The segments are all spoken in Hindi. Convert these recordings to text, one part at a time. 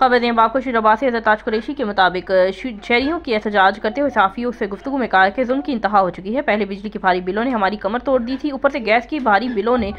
खबर दें बाको शुरबा से हजरताज कुरेशी के मुताबिक शहरीों की एहतजाज करते हुए साफियों से गुफ्तु में कहा कि जुल्म की इंतहा हो चुकी है पहले बिजली की भारी बिलों ने हमारी कमर तोड़ दी थी ऊपर से गैस की भारी बिलों ने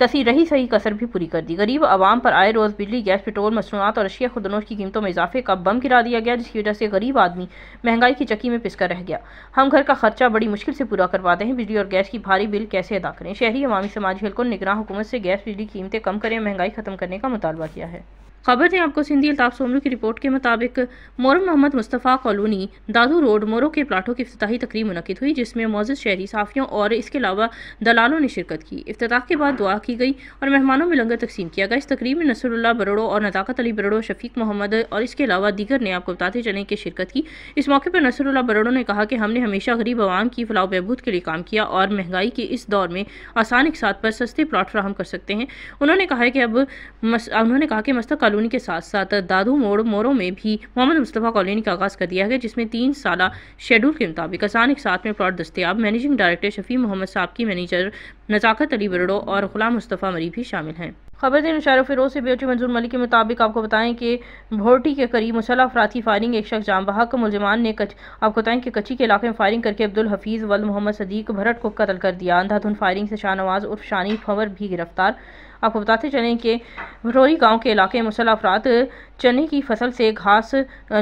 कसी रही सही कसर भी पूरी कर दी गरीब आवाम पर आए रोज़ बिजली गैस पेट्रोल मसनूआत और अशिया खुदनोश की कीमतों में इजाफे का बम गिरा दिया गया जिसकी वजह से गरीब आदमी महंगाई की चक्की में पिसकर रह गया हम घर का खर्चा बड़ी मुश्किल से पूरा करवाते हैं बिजली और गैस की भारी बिल कैसे अदा करें शहरी अवामी समाजी हल्कों ने निगरान हुकूमत से गैस बिजली की कीमतें कम करें महंगाई खत्म करने का मुतालबा किया है खबर दें आपको सिंधी अल्ताफ सोमलू की रिपोर्ट के मुताबिक मोर मोहम्मद मुस्तफ़ा कॉलोनी दादू रोड मोरो के प्लाटों की अफ्ताही तकरीब मनद हुई जिसमें मौजूद शहरी साफियों और इसके अलावा दलालों ने शिरकत की अफ्ताह के बाद दुआ की गई और मेहमानों में लंगर तकसीम किया गया इस तकरीब में नसरुल्ला बरोड़ो और नज़ाकत अली बरोड़ो शफीक मोहम्मद और इसके अलावा दीगर ने आपको बताते चले कि शिरकत की इस मौके पर नसरुल्ला बरोड़ो ने कहा कि हमने हमेशा गरीब आवाम की फलाह बहबूद के लिए काम किया और महंगाई के इस दौर में आसान साथ पर सस्ते प्लाट फ्राहम कर सकते हैं उन्होंने कहा कि अब उन्होंने कहा कि मस्तक कॉलोनी के साथ साथ दादू मोड़ मोरों में भी मोहम्मद मुस्तफ़ा कॉलोनी का आगाज़ कर दिया गया जिसमें तीन साल शेड्यूल के मुताबिक आसान एक साथ में प्लॉट दस्तियाब मैनेजिंग डायरेक्टर शफी मोहम्मद साहब की मैनेजर नज़ाकत अली बरडो और गुलाम मुस्तफ़ा मरी भी शामिल हैं खबर दिन मुशार फिरोज से बेटी मंजूर मलिक के मुताबिक आपको बताएं कि भोटी के करीब मुसला अफरा की फायरिंग एक शख्स जाम बहा मुलजमान ने कच, आपको बताएं कि कच्ची के इलाके में फायरिंग करके अब्दुल हफीज़ वल मोहम्मद सदीक भरट को कतल कर दिया अंधाधुन फायरिंग से शाहनवाज उर्फ शानी फंवर भी गिरफ्तार आपको बताते चलें कि भटोरी गांव के इलाके में मुसल अफराद चने की फसल से घास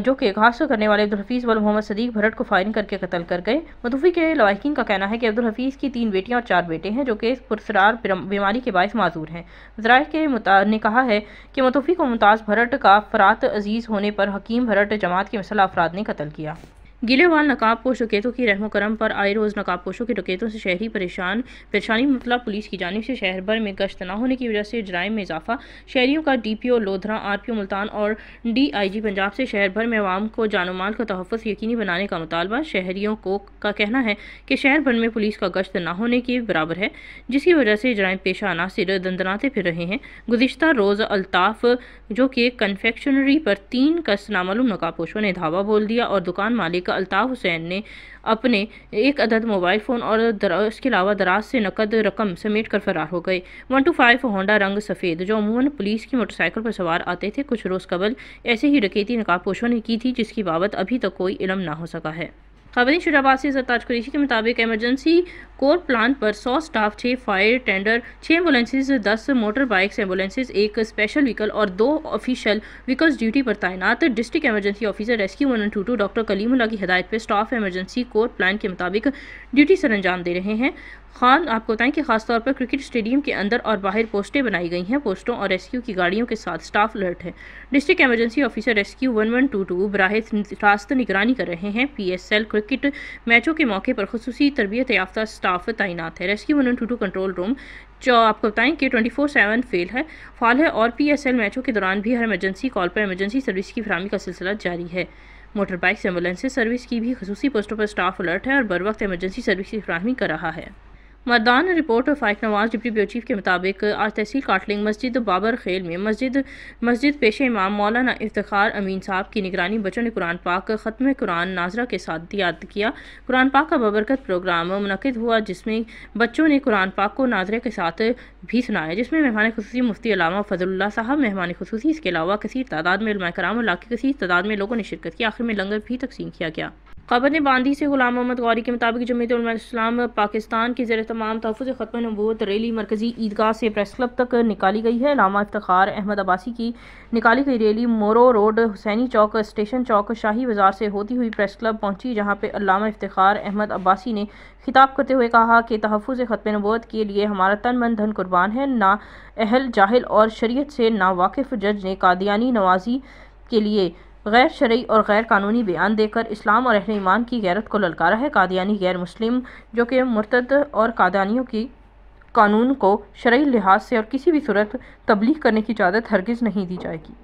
जो कि घास करने वाले अब्दुल हफीज़ वाल मोहम्मद सदीक भरट को फायरिंग करके कत्ल कर गए मधुफी के लवाकिन का कहना है कि अब्दुल हफीज़ की तीन बेटियां और चार बेटे हैं जो कि पुरसरार बीमारी के बायस माजूर हैं जरा के ने कहा है कि मतूफ़ी को मुमताज़ भरट का फ़रात अजीज़ होने पर हकीम भरट जमात के मसला अफराद ने कत्ल किया गिले वाल नकाबपोश डकैतों की रहमोक्रम करम पर आए रोज़ नकाबपोशों के डकैतों से शहरी परेशान परेशानी मतलब पुलिस की जानब से शहर भर में गश्त न होने की वजह से जराइम में इजाफा शहरीों का D P O Lodhran R P O Multan और डी आई जी पंजाब से शहर भर में आवाम को जानो माल का तहफ़ यकीनी बनाने का मुतालबा शहरीों को का कहना है कि शहर भर में पुलिस का गश्त न होने के बराबर है जिसकी वजह से जराइम पेशा अनासर दंदनाते फिर रहे हैं गुजशत रोज़ अल्ताफ़ जो कि कन्फेक्शनरी पर तीन कस नामालूम नकाबपोशों ने धावा बोल दिया और दुकान मालिक का अल्ताफ़ हुसैन ने अपने एक अदद मोबाइल फ़ोन और इसके अलावा दराज से नकद रकम समेट कर फरार हो गए वन टू फाइव होंडा रंग सफ़ेद जो अमूमन पुलिस की मोटरसाइकिल पर सवार आते थे कुछ रोज़ कबल ऐसे ही रकेती नकाबपोशों ने की थी जिसकी बाबत अभी तक कोई इलम ना हो सका है खबरें शुराबासी सरताज कुरेशी के मुताबिक एमरजेंसी कोर प्लान पर सौ स्टाफ छः फायर टेंडर छः एम्बुलेंसेज दस मोटर बाइक्स एम्बुलेंसेज एक स्पेशल व्हीकल और दो ऑफिशियल व्हीकल्स ड्यूटी पर तैनात district emergency officer rescue one two two doctor Kalimullah की हदायत पर स्टाफ एमरजेंसी कोर प्लान के मुताबिक ड्यूटी अंजाम दे रहे हैं खान आपको बताएं कि खासतौर पर क्रिकेट स्टेडियम के अंदर और बाहर पोस्टें बनाई गई हैं पोस्टों और रेस्क्यू की गाड़ियों के साथ स्टाफ अलर्ट है district emergency officer rescue one one two two बरह रास्त निगरानी कर रहे हैं पी एस एल क्रिकेट मैचों के मौके पर खसूसी तरबियत याफ्ता स्टाफ तैनात है rescue one one two two control room जो आपको बताएं कि ट्वेंटी फोर सेवन फेल है फाल है और पी एस एल मैचों के दौरान भी हर इमरजेंसी कॉल पर इमरजेंसी सर्विस की फरहमी का सिलसिला जारी है मोटर बाइक्स एम्बुलेंसेज सर्विस की भी खसूसी पोस्टों पर स्टाफ अलर्ट है और बर वक्त इमरजेंसी सर्विस की फराहमी कर रहा है मर्दाना report Faiq Nawaz deputy bureau chief के मुताबिक आज तहसील काटलिंग मस्जिद बाबर खेल में मस्जिद मस्जिद पेशे इमाम मौलाना इफ्तार अमीन साहब की निगरानी बच्चों ने कुरान पाक ख़त्म कुरान नाजरा के साथ याद किया कुरान पाक का बबरकत प्रोग्राम मनद हुआ जिसमें बच्चों ने कुरान पाक को नाजरे के साथ भी सुनाया जिसमें मेहमान खसूसी मुफ्ती अलामा फजल्ला साहब मेहमान खसूसी इसके अलावा किसी तादाद में कराम और इलाके किसी तादाद में लोगों ने शिरकत की आखिर में लंगर भी तकसीम किया गया खबर ने बांदी से गुलाम मोहम्मद गौरी के मुताबिक जमीतम पाकिस्तान के ज़र तमाम तहफ़ ख़त्म नबूत रैली मरकज़ी ईदगाह से प्रेस क्लब तक निकाली गई है लामा इफ्तार अहमद अब्बासी की निकाली गई rally Moro road Husaini Chowk station Chowk Shahi Bazaar से होती हुई प्रेस क्लब पहुंची जहां पर अलामा इफ्तार अहमद अब्बासी ने खिताब करते हुए कहा कि तहफ़ ख़त्म नबूत के लिए हमारा तन मन धन कुर्बान है ना अहल जाहल और शरीत से ना वाकफ जज ने कादियानी नवाजी के लिए गैर शरय और गैर कानूनी बयान देकर इस्लाम और अहल ईमान की गैरत को ललकारा है कादियानी गैर मुस्लिम जो कि मर्तद और कादानियों की कानून को शरय लिहाज से और किसी भी सूरत तबलीग करने की इजाज़त हरगिज़ नहीं दी जाएगी